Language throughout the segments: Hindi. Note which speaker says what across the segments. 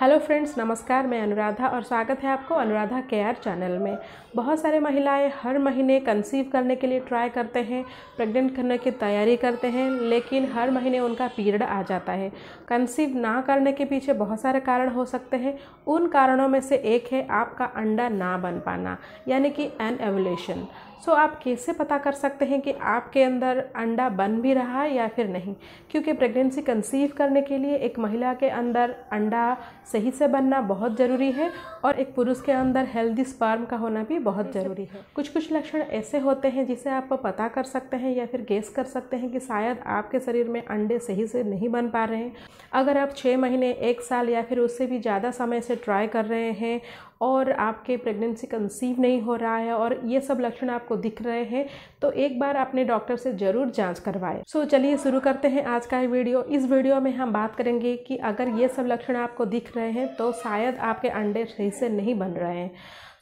Speaker 1: हेलो फ्रेंड्स नमस्कार मैं अनुराधा और स्वागत है आपको अनुराधा केयर चैनल में बहुत सारे महिलाएं हर महीने कंसीव करने के लिए ट्राई करते हैं प्रेग्नेंट करने की तैयारी करते हैं लेकिन हर महीने उनका पीरियड आ जाता है कंसीव ना करने के पीछे बहुत सारे कारण हो सकते हैं उन कारणों में से एक है आपका अंडा ना बन पाना यानी कि एन एवोल्यूशन सो आप कैसे पता कर सकते हैं कि आपके अंदर अंडा बन भी रहा है या फिर नहीं क्योंकि प्रेगनेंसी कंसीव करने के लिए एक महिला के अंदर अंडा सही से बनना बहुत ज़रूरी है और एक पुरुष के अंदर हेल्दी स्पर्म का होना भी बहुत ज़रूरी है कुछ कुछ लक्षण ऐसे होते हैं जिसे आप पता कर सकते हैं या फिर गेस कर सकते हैं कि शायद आपके शरीर में अंडे सही से नहीं बन पा रहे हैं अगर आप छः महीने एक साल या फिर उससे भी ज़्यादा समय से ट्राई कर रहे हैं और आपके प्रेगनेंसी कंसीव नहीं हो रहा है और ये सब लक्षण आपको दिख रहे हैं तो एक बार अपने डॉक्टर से ज़रूर जांच करवाएं सो so, चलिए शुरू करते हैं आज का वीडियो इस वीडियो में हम बात करेंगे कि अगर ये सब लक्षण आपको दिख रहे हैं तो शायद आपके अंडे सही से नहीं बन रहे हैं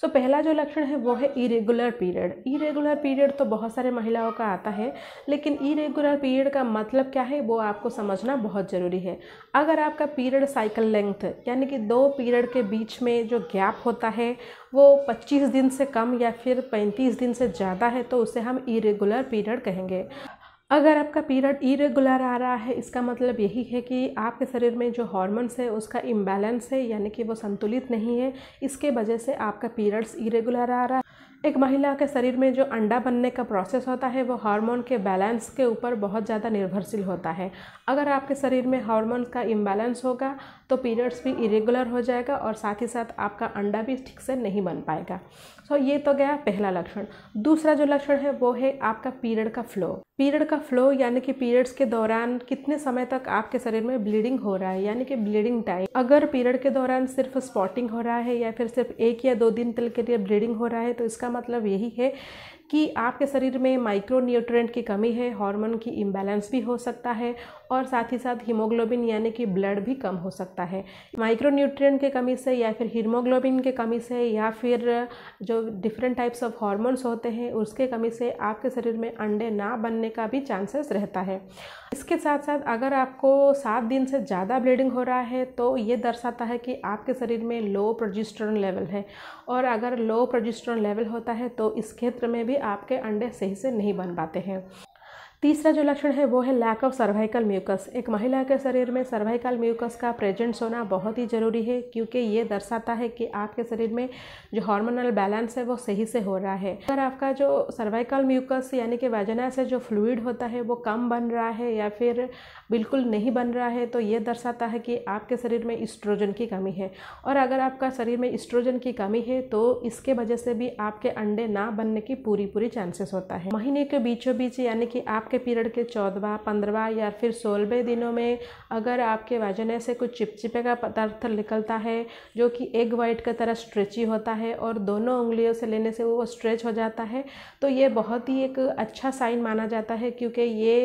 Speaker 1: तो पहला जो लक्षण है वो है इरेगुलर पीरियड इरेगुलर पीरियड तो बहुत सारे महिलाओं का आता है लेकिन इरेगुलर पीरियड का मतलब क्या है वो आपको समझना बहुत ज़रूरी है अगर आपका पीरियड साइकिल लेंथ यानी कि दो पीरियड के बीच में जो गैप होता है वो 25 दिन से कम या फिर 35 दिन से ज़्यादा है तो उसे हम इरेगुलर पीरियड कहेंगे अगर आपका पीरियड इरेगुलर आ रहा है इसका मतलब यही है कि आपके शरीर में जो हॉर्मोन्स है उसका इम्बैलेंस है यानी कि वो संतुलित नहीं है इसके वजह से आपका पीरियड्स इरेगुलर आ रहा है एक महिला के शरीर में जो अंडा बनने का प्रोसेस होता है वो हार्मोन के बैलेंस के ऊपर बहुत ज़्यादा निर्भरशील होता है अगर आपके शरीर में हार्मोन का इम्बैलेंस होगा तो पीरियड्स भी इरेगुलर हो जाएगा और साथ ही साथ आपका अंडा भी ठीक से नहीं बन पाएगा सो ये तो गया पहला लक्षण दूसरा जो लक्षण है वो है आपका पीरियड का फ्लो पीरियड का फ्लो यानी कि पीरियड्स के दौरान कितने समय तक आपके शरीर में ब्लीडिंग हो रहा है यानी कि ब्लीडिंग टाइम अगर पीरियड के दौरान सिर्फ स्पॉटिंग हो रहा है या फिर सिर्फ एक या दो दिन तक के लिए ब्लीडिंग हो रहा है तो इसका मतलब यही है कि आपके शरीर में माइक्रो न्यूट्रेंट की कमी है हार्मोन की इम्बैलेंस भी हो सकता है और साथ ही साथ हीमोग्लोबिन यानी कि ब्लड भी कम हो सकता है माइक्रो न्यूट्रेंट के कमी से या फिर हीमोग्लोबिन के कमी से या फिर जो डिफरेंट टाइप्स ऑफ हार्मोन्स होते हैं उसके कमी से आपके शरीर में अंडे ना बनने का भी चांसेस रहता है इसके साथ साथ अगर आपको सात दिन से ज़्यादा ब्लीडिंग हो रहा है तो ये दर्शाता है कि आपके शरीर में लो प्रोजिस्ट्रॉन लेवल है और अगर लो प्रोजिस्ट्रॉन लेवल होता है तो इस क्षेत्र में भी भी आपके अंडे सही से नहीं बन पाते हैं तीसरा जो लक्षण है वो है लैक ऑफ सर्वाइकल म्यूकस एक महिला के शरीर में सर्वाइकल म्यूकस का प्रेजेंट होना बहुत ही ज़रूरी है क्योंकि ये दर्शाता है कि आपके शरीर में जो हार्मोनल बैलेंस है वो सही से हो रहा है अगर आपका जो सर्वाइकल म्यूकस यानी कि वजना से जो फ्लूड होता है वो कम बन रहा है या फिर बिल्कुल नहीं बन रहा है तो ये दर्शाता है कि आपके शरीर में इस्ट्रोजन की कमी है और अगर आपका शरीर में इस्ट्रोजन की कमी है तो इसके वजह से भी आपके अंडे ना बनने की पूरी पूरी चांसेस होता है महीने के बीचों बीच यानी कि आपके आपके पीरियड के चौदवा पंद्रवा या फिर सोलहवें दिनों में अगर आपके वाजने से कुछ चिपचिपे का पदार्थ निकलता है जो कि एग वाइट की तरह स्ट्रेची होता है और दोनों उंगलियों से लेने से वो स्ट्रेच हो जाता है तो ये बहुत ही एक अच्छा साइन माना जाता है क्योंकि ये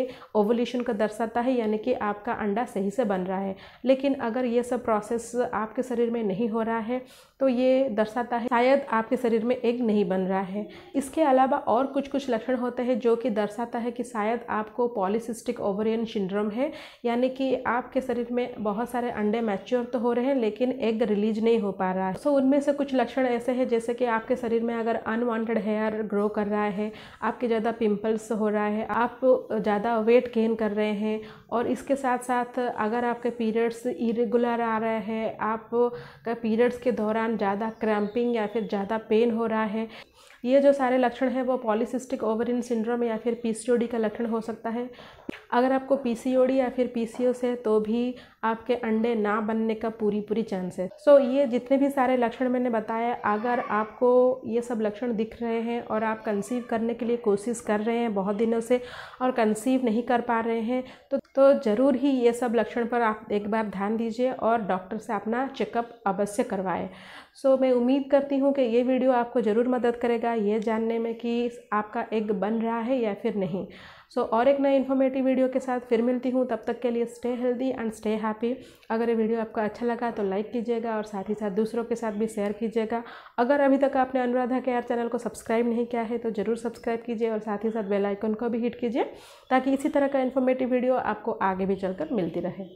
Speaker 1: ओवोल्यूशन को दर्शाता है यानी कि आपका अंडा सही से बन रहा है लेकिन अगर ये सब प्रोसेस आपके शरीर में नहीं हो रहा है तो ये दर्शाता है शायद आपके शरीर में एग नहीं बन रहा है इसके अलावा और कुछ कुछ लक्षण होते हैं जो कि दर्शाता है कि शायद शायद आपको पॉलिसिस्टिक ओवरियन सिंड्रोम है यानी कि आपके शरीर में बहुत सारे अंडे मैच्योर तो हो रहे हैं लेकिन एग रिलीज नहीं हो पा रहा है सो उनमें से कुछ लक्षण ऐसे हैं जैसे कि आपके शरीर में अगर अनवांटेड हेयर ग्रो कर रहा है आपके ज़्यादा पिंपल्स हो रहा है आप ज़्यादा वेट गेन कर रहे हैं और इसके साथ साथ अगर आपके पीरियड्स इरेगुलर आ रहे हैं आपका पीरियड्स के दौरान ज़्यादा क्रैम्पिंग या फिर ज़्यादा पेन हो रहा है ये जो सारे लक्षण हैं वो पॉलिसिस्टिक ओवरिन सिंड्रोम या फिर पी का लक्षण हो सकता है अगर आपको पी या फिर पीसीओएस है तो भी आपके अंडे ना बनने का पूरी पूरी चांस है सो so, ये जितने भी सारे लक्षण मैंने बताया अगर आपको ये सब लक्षण दिख रहे हैं और आप कंसीव करने के लिए कोशिश कर रहे हैं बहुत दिनों से और कंसीव नहीं कर पा रहे हैं तो तो ज़रूर ही ये सब लक्षण पर आप एक बार ध्यान दीजिए और डॉक्टर से अपना चेकअप अवश्य करवाएं सो so, मैं उम्मीद करती हूँ कि ये वीडियो आपको ज़रूर मदद करेगा मिलेगा ये जानने में कि आपका एग बन रहा है या फिर नहीं सो so, और एक नए इन्फॉर्मेटिव वीडियो के साथ फिर मिलती हूँ तब तक के लिए stay healthy and stay happy अगर ये वीडियो आपको अच्छा लगा तो लाइक कीजिएगा और साथ ही साथ दूसरों के साथ भी शेयर कीजिएगा अगर अभी तक आपने अनुराधा के आर चैनल को सब्सक्राइब नहीं किया है तो ज़रूर सब्सक्राइब कीजिए और साथ ही साथ बेलाइकन को भी हिट कीजिए ताकि इसी तरह का इन्फॉर्मेटिव वीडियो आपको आगे भी चलकर मिलती रहे